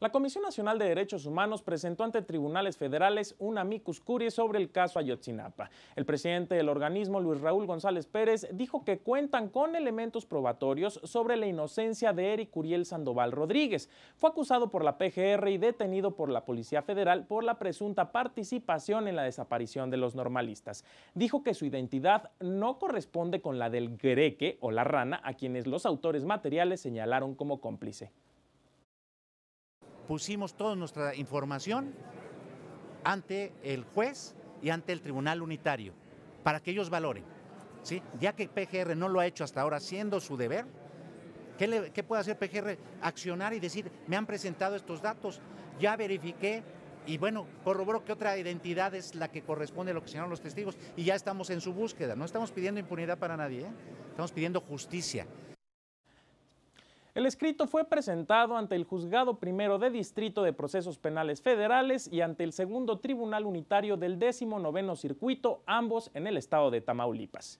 La Comisión Nacional de Derechos Humanos presentó ante tribunales federales un amicus curiae sobre el caso Ayotzinapa. El presidente del organismo, Luis Raúl González Pérez, dijo que cuentan con elementos probatorios sobre la inocencia de Eric Uriel Sandoval Rodríguez. Fue acusado por la PGR y detenido por la Policía Federal por la presunta participación en la desaparición de los normalistas. Dijo que su identidad no corresponde con la del greque o la rana, a quienes los autores materiales señalaron como cómplice pusimos toda nuestra información ante el juez y ante el tribunal unitario para que ellos valoren. ¿sí? Ya que PGR no lo ha hecho hasta ahora siendo su deber, ¿qué, puede hacer PGR? Accionar y decir, me han presentado estos datos, ya verifiqué y bueno, corroboró que otra identidad es la que corresponde a lo que señalaron los testigos y ya estamos en su búsqueda. No estamos pidiendo impunidad para nadie, ¿eh? estamos pidiendo justicia. El escrito fue presentado ante el Juzgado Primero de Distrito de Procesos Penales Federales y ante el Segundo Tribunal Unitario del Noveno Circuito, ambos en el estado de Tamaulipas.